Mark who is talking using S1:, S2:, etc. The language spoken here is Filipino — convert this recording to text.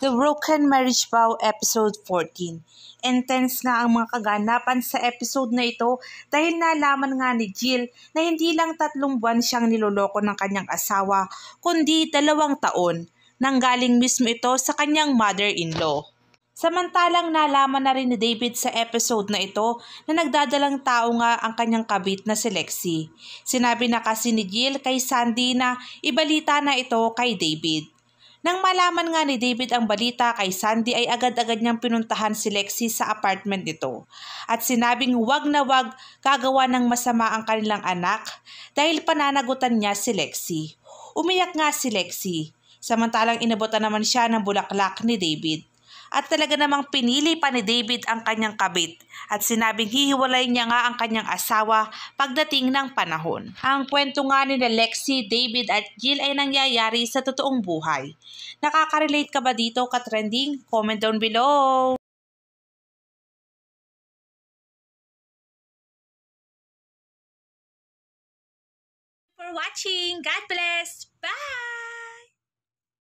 S1: The Broken Marriage Vow Episode 14. Intense na ang mga kaganapan sa episode na ito dahil nalaman nga ni Jill na hindi lang tatlong buwan siyang niloloko ng kanyang asawa kundi dalawang taon nang galing mismo ito sa kanyang mother-in-law. Samantalang nalaman na rin ni David sa episode na ito na nagdadalang tao nga ang kanyang kabit na si Lexi. Sinabi na kasi ni Jill kay Sandy na ibalita na ito kay David. Nang malaman nga ni David ang balita kay Sandy ay agad-agad niyang pinuntahan si Lexi sa apartment nito at sinabing wag na wag gagawa ng masama ang kanilang anak dahil pananagutan niya si Lexi. Umiyak nga si Lexi samantalang inabutan naman siya ng bulaklak ni David at talaga namang pinili pa ni David ang kanyang kabit at sinabing hihiwalay niya nga ang kanyang asawa pagdating ng panahon. Ang kwento nga ni Lexi, David at Jill ay nangyayari sa totoong buhay. Nakaka-relate ka ba dito ka-trending? Comment down below!
S2: For watching! God bless!